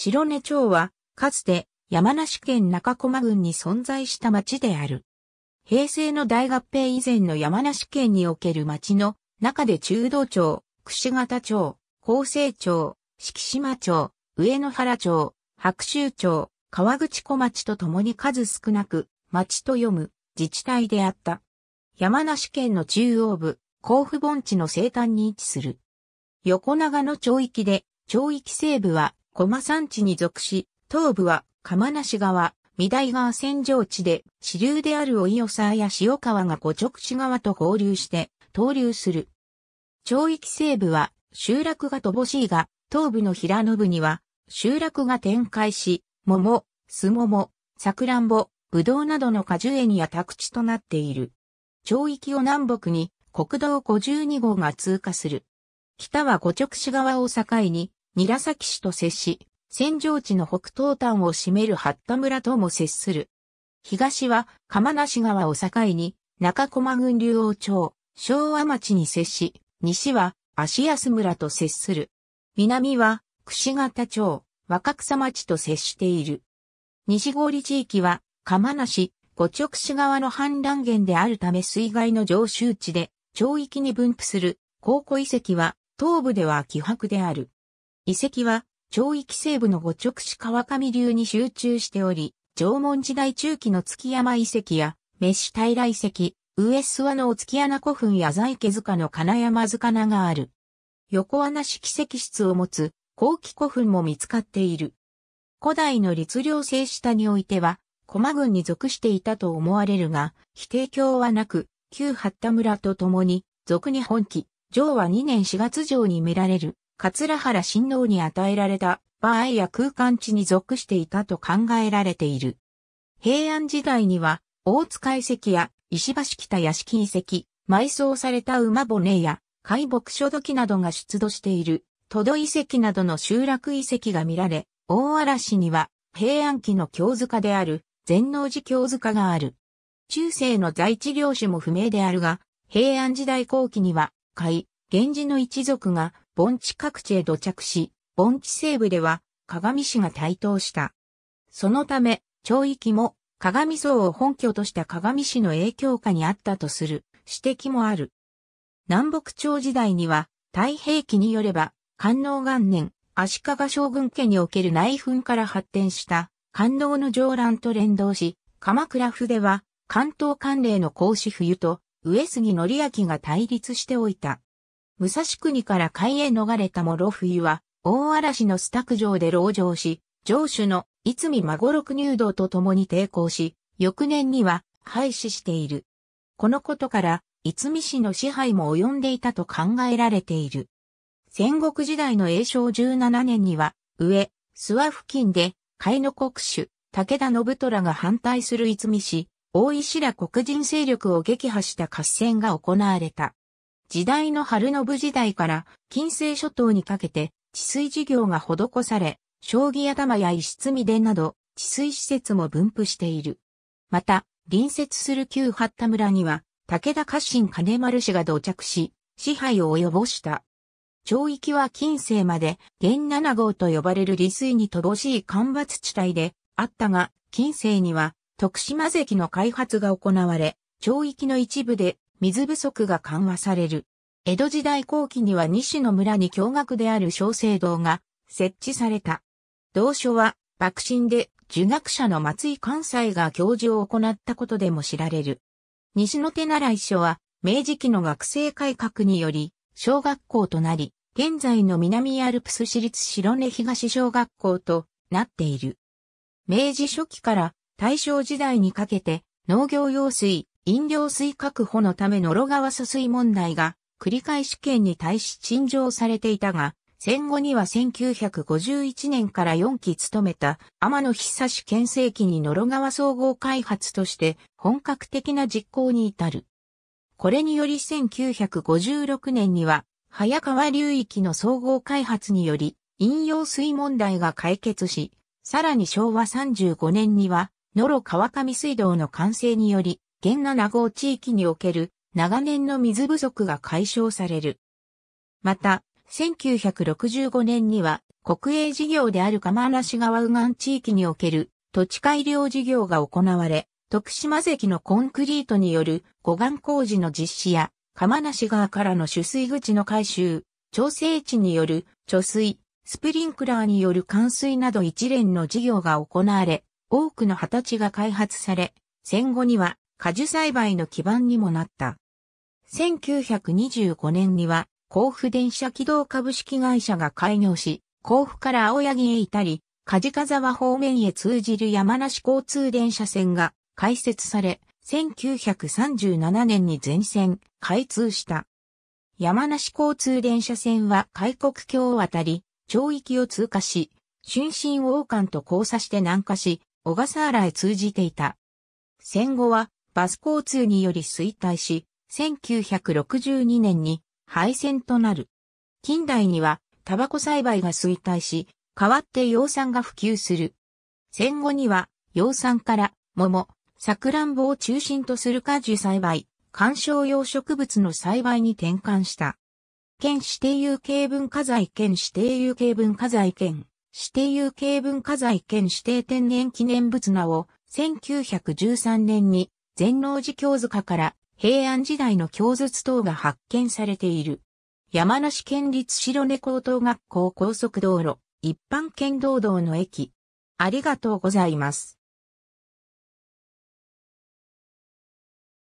白根町は、かつて山梨県中駒郡に存在した町である。平成の大合併以前の山梨県における町の中で中道町、櫛形町、厚生町、敷島町、上野原町、白州町、川口小町とともに数少なく、町と読む自治体であった。山梨県の中央部、甲府盆地の西端に位置する。横長の町域で、町域西部は駒山地に属し、東部は釜梨川、三台川線上地で、支流であるおいよさや塩川が五直市川と合流して、投流する。町域西部は、集落が乏しいが、東部の平野部には、集落が展開し、桃、すもも、さくらんぼ、ぶどうなどの果樹園や宅地となっている。町域を南北に国道52号が通過する。北は五直市川を境に韮崎市と接し、戦場地の北東端を占める八田村とも接する。東は釜梨川を境に、中駒郡竜王町、昭和町に接し、西は芦安村と接する。南は串形町、若草町と接している。西郡地域は釜梨、五直市側の氾濫源であるため水害の常習地で、町域に分布する、高古遺跡は、東部では希薄である。遺跡は、町域西部の五直市川上流に集中しており、縄文時代中期の月山遺跡や、メッシ平遺跡、上諏訪の月穴古墳や在家塚の金山塚名がある。横穴式石室を持つ、後期古墳も見つかっている。古代の律令制下においては、駒郡に属していたと思われるが、否定教はなく、旧八田村と共に、俗に本期、上は2年4月上に見られる、桂原親王に与えられた場合や空間地に属していたと考えられている。平安時代には、大塚遺跡や石橋北屋敷遺跡、埋葬された馬骨や海木書土器などが出土している、都土遺跡などの集落遺跡が見られ、大嵐には平安期の京塚である全能寺京塚がある。中世の在地領主も不明であるが、平安時代後期には、海、源氏の一族が盆地各地へ土着し、盆地西部では鏡市が台頭した。そのため、町域も鏡層を本拠とした鏡市の影響下にあったとする指摘もある。南北朝時代には、太平記によれば、観能元年、足利将軍家における内紛から発展した官能の上乱と連動し、鎌倉府では関東関連の孔子冬と上杉則明が対立しておいた。武蔵国から海へ逃れた諸冬は、大嵐のスタク城で牢城し、城主のいつみ孫六入道と共に抵抗し、翌年には廃止している。このことから、いつみ氏の支配も及んでいたと考えられている。戦国時代の永正17年には、上、諏訪付近で、海の国主、武田信虎が反対するいつみ氏、大石ら黒人勢力を撃破した合戦が行われた。時代の春信時代から近世諸島にかけて治水事業が施され、将棋頭や石積みでなど治水施設も分布している。また、隣接する旧八田村には、武田家臣金丸氏が到着し、支配を及ぼした。町域は近世まで、現七号と呼ばれる利水に乏しい干ばつ地帯であったが、近世には、徳島関の開発が行われ、町域の一部で水不足が緩和される。江戸時代後期には西の村に驚愕である小聖堂が設置された。同書は、幕臣で、儒学者の松井関西が教授を行ったことでも知られる。西の手習い書は、明治期の学生改革により、小学校となり、現在の南アルプス市立白根東小学校となっている。明治初期から大正時代にかけて農業用水、飲料水確保のための呂川疎水問題が繰り返し県に対し陳情されていたが、戦後には1951年から4期務めた天野久志県政期に野呂川総合開発として本格的な実行に至る。これにより1956年には早川流域の総合開発により飲用水問題が解決し、さらに昭和35年には野呂川上水道の完成により現名号地域における長年の水不足が解消される。また、1965年には国営事業である釜梨川右岸地域における土地改良事業が行われ、徳島関のコンクリートによる護岸工事の実施や、釜梨川からの取水口の改修、調整地による貯水、スプリンクラーによる冠水など一連の事業が行われ、多くの畑地が開発され、戦後には果樹栽培の基盤にもなった。1925年には、甲府電車軌道株式会社が開業し、甲府から青柳へ至り、梶ざわ方面へ通じる山梨交通電車線が開設され、1937年に全線開通した。山梨交通電車線は開国橋を渡り、町域を通過し、春新王冠と交差して南下し、小笠原へ通じていた。戦後はバス交通により衰退し、1962年に廃線となる。近代にはタバコ栽培が衰退し、代わって養蚕が普及する。戦後には養蚕から桃、サクランボを中心とする果樹栽培、観賞用植物の栽培に転換した。県指定有形文化財県指定有形文化財県指定有形文化財県指定天然記念物名を1913年に全能寺経塚から平安時代の京筒等が発見されている。山梨県立白根高等学校高速道路、一般県道道の駅。ありがとうございます。